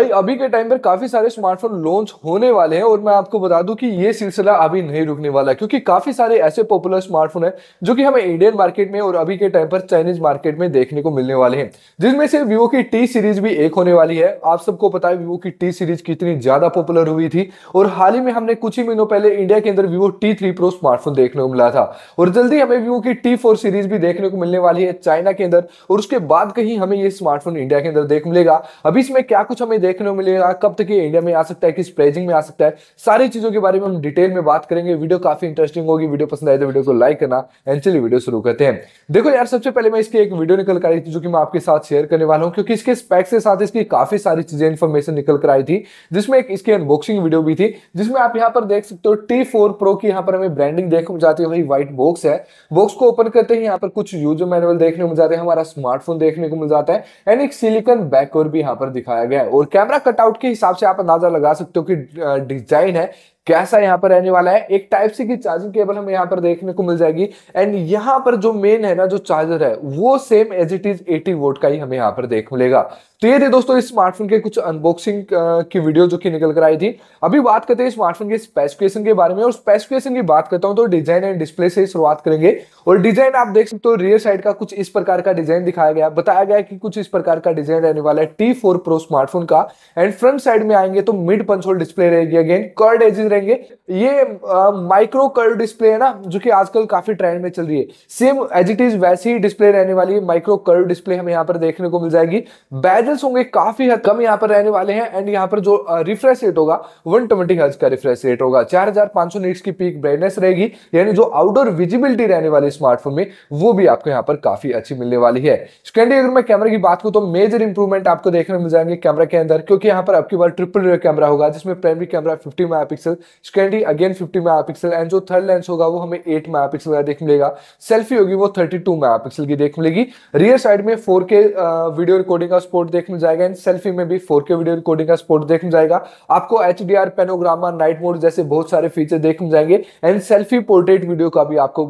भाई अभी के टाइम पर काफी सारे स्मार्टफोन लॉन्च होने वाले हैं और मैं आपको बता दूं कि ये सिलसिला अभी नहीं रुकने वाला क्योंकि काफी सारे ऐसे पॉपुलर स्मार्टफोन हैं जो कि हमें इंडियन मार्केट में और अभी के टाइम पर चाइनीज मार्केट में देखने को मिलने वाले हैं जिनमें से वीवो की टी सीरीज भी एक होने वाली है आप सबको पता है वीवो की टी सीरीज कितनी ज्यादा पॉपुलर हुई थी और हाल ही में हमने कुछ ही महीनों पहले इंडिया के अंदर Vivo T three pro smartphone देखने को मिला था और जल्दी हमें वीवो की टी फोर सीरीज भी देखने को मिलने वाली है चाइना के अंदर और उसके बाद कहीं हमें ये स्मार्टफोन इंडिया के अंदर देख मिलेगा अभी इसमें क्या कुछ हमें देखने को मिलेगा कब तक ये इंडिया में आ सकता है किस प्राइजिंग में आ सकता है सारी चीज़ों के बारे में हम डिटेल में बात करेंगे वीडियो काफी इंटरेस्टिंग होगी वीडियो पसंद आए तो वीडियो को लाइक करना एंड चलिए वीडियो शुरू करते हैं देखो यार सबसे पहले मैं इसकी एक वीडियो निकल कर आई थी जो कि मैं आपके साथ शेयर करने वाला हूँ क्योंकि इसके स्पैक्स के साथ इसकी काफी सारी चीजें इन्फॉर्मेशन निकल कर आई थी जिसमें एक इसकी अनबॉक्सिंग वीडियो भी थी जिसमें आप यहाँ पर देख सकते हो टी प्रो की यहाँ पर हमें ब्रांडिंग देखने में जाती है वही व्हाइट बॉक्स है बॉक्स को ओपन करते ही यहाँ पर कुछ यूज मैनुअल देखने को मिल जाते हैं हमारा स्मार्टफोन देखने को मिल जाता है एंड एक सिलिकन बैक और भी यहाँ पर दिखाया गया है और क्या कैमरा कटआउट के हिसाब से आप अंदाजा लगा सकते हो कि डिजाइन है कैसा यहाँ पर रहने वाला है एक टाइप सी की चार्जिंग केबल हमें यहाँ पर देखने को मिल जाएगी एंड यहाँ पर जो मेन है ना जो चार्जर है वो same as it is 80 watt का ही हमें यहाँ पर देख मिलेगा तो ये थे दोस्तों इस स्मार्टफोन के कुछ अनबॉक्सिंग की वीडियो जो कि निकल कर आई थी अभी बात करते हैं स्मार्टफोन के स्पेसिफिकेशन के बारे में और स्पेसिफिकेशन की बात करता हूँ तो डिजाइन एंड डिस्प्ले से शुरुआत करेंगे और डिजाइन आप देख सकते हो रियर साइड का कुछ इस प्रकार का डिजाइन दिखाया गया बताया गया कि कुछ इस प्रकार का डिजाइन रहने वाला है टी फोर प्रो स्मार्टफोन का एंड फ्रंट साइड में आएंगे तो मिड पंचोल डिस्प्ले रहेगी अगेन कर्ड एजिज करेंगे ये माइक्रो कर्व डिस्प्ले है ना जो कि आजकल काफी ट्रेंड में चल रही है सेम एज इट इज वैसे ही डिस्प्ले रहने वाली है माइक्रो कर्व डिस्प्ले हमें यहाँ पर देखने को मिल जाएगी बैजल्स होंगे काफी हद कम यहाँ पर रहने वाले हैं एंड यहाँ पर जो रिफ्रेश रेट होगा वन ट्वेंटी हर्ज का रिफ्रेश रेट होगा चार हजार पांच सौ नीट्स की पीक ब्राइटनेस रहेगी यानी जो आउटडोर विजिबिलिटी रहने वाली स्मार्टफोन में वो भी आपको यहाँ पर काफी अच्छी मिलने वाली है सेकेंडली अगर मैं कैमरे की बात करूँ तो मेजर इंप्रूवमेंट आपको देखने मिल जाएंगे कैमरा के अंदर क्योंकि यहाँ पर आपकी बार ट्रिपल रियर कैमरा होगा जिसमें primary camera fifty mega secondary again 50 megapixel and जो थर्ड लेंस होगा वो हमें 8 मेगापिक्सल का देख मिलेगा सेल्फी होगी वो 32 मेगापिक्सल की देख मिलेगी रियर साइड में 4K वीडियो रिकॉर्डिंग का सपोर्ट मिल जाएगा एंड सेल्फी में भी 4K वीडियो रिकॉर्डिंग का सपोर्ट मिल जाएगा आपको एच पेनोग्रामा नाइट मोड जैसे बहुत सारे फीचर देख मिल जाएंगे एंड सेल्फी पोर्ट्रेट वीडियो का भी आपको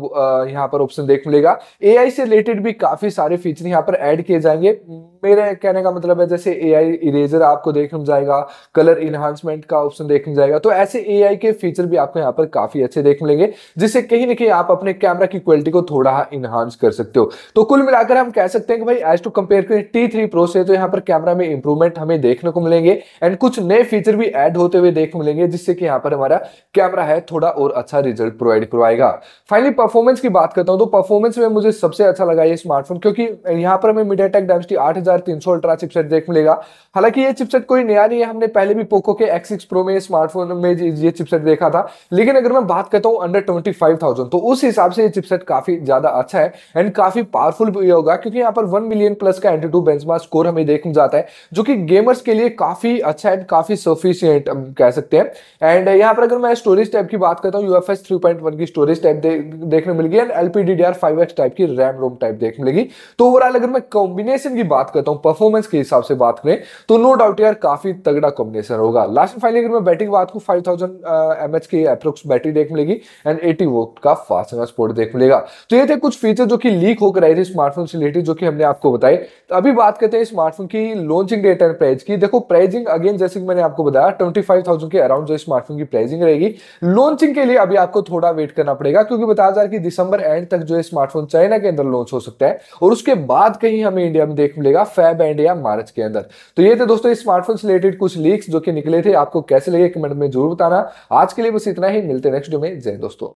यहाँ पर ऑप्शन देख मिलेगा ए से रिलेटेड भी काफी सारे फीचर यहाँ पर एड किए जाएंगे मेरे कहने का मतलब है जैसे ए इरेजर आपको देखने जाएगा कलर इन्हांसमेंट का ऑप्शन देखने जाएगा तो ऐसे ए एआई के फीचर भी आपको यहाँ पर काफी अच्छे देखने लेंगे जिससे कहीं ना कहीं आप अपने कैमरा की क्वालिटी को थोड़ा इनहांस कर सकते हो तो कुल मिलाकर हम कह सकते हैं कि भाई एज टू कंपेयर करें टी थ्री प्रो से तो यहाँ पर कैमरा में इंप्रूवमेंट हमें देखने को मिलेंगे एंड कुछ नए फीचर भी एड होते हुए देखने मिलेंगे जिससे कि यहाँ पर हमारा कैमरा है थोड़ा और अच्छा रिजल्ट प्रोवाइड करवाएगा फाइनली परफॉर्मेंस की बात करता हूँ तो परफॉर्मेंस में मुझे सबसे अच्छा लगा ये स्मार्टफोन क्योंकि यहाँ पर हमें MediaTek Dimensity ultra chipset देख मिलेगा हालांकि ये चिपसेट कोई नया नहीं है हमने पहले भी पोको के एक्स सिक्स प्रो में स्मार्टफोन में ये चिपसेट देखा था लेकिन अगर मैं बात करता हूँ अंडर ट्वेंटी फाइव थाउजेंड तो उस हिसाब से ये चिपसेट काफी ज्यादा अच्छा है एंड काफी पावरफुल भी होगा क्योंकि यहाँ पर वन मिलियन प्लस का एंटी टू बेंचमार्क स्कोर हमें देखने जाता है जो कि गेमर्स के लिए काफी अच्छा एंड काफी सफिशियंट कह सकते हैं एंड यहाँ पर अगर मैं स्टोरेज टाइप की बात करता हूँ U F S three point one की स्टोरेज टाइप दे, देखने मिलेगी and L P D D R five X type की रैम रोम टाइप देखने मिलेगी तो ओवरऑल अगर मैं कॉम्बिनेशन की बात करता हूँ परफॉर्मेंस के हिसाब से बात करें तो नो डाउट यार काफी तगड़ा कॉम्बिनेशन होगा लास्ट फाइनली अगर मैं बैटिंग बात करूँ फाइव थाउजेंड एम एच की अप्रोक्स बैटरी देख मिलेगी एंड एटी वो का फास्ट चार्ज पोर्ट देख मिलेगा तो ये थे कुछ फीचर जो कि लीक होकर आए थे स्मार्टफोन से रिलेटेड जो कि हमने आपको बताए तो अभी बात करते हैं स्मार्टफोन की लॉन्चिंग डेट एंड प्राइस की देखो प्राइजिंग अगेन जैसे कि मैंने आपको बताया ट्वेंटी फाइव थाउजेंड के अराउंड जो स्मार्टफोन की प्राइजिंग रहेगी लॉन्चिंग के लिए अभी आपको थोड़ा वेट करना पड़ेगा क्योंकि बताया जा रहा है कि दिसंबर एंड तक जो स्मार्टफोन चाइना के अंदर लॉन्च हो सकता है और उसके बाद कहीं हमें इंडिया में देख मिलेगा फैब एंड या मार्च के अंदर तो ये थे दोस्तों स्मार्टफोन से रिलेटेड कुछ लीक्स जो कि निकले थे आपको कैसे लगे कमेंट में जरूर बताना आज के लिए बस इतना ही मिलते नेक्स्ट डे में जय दोस्तों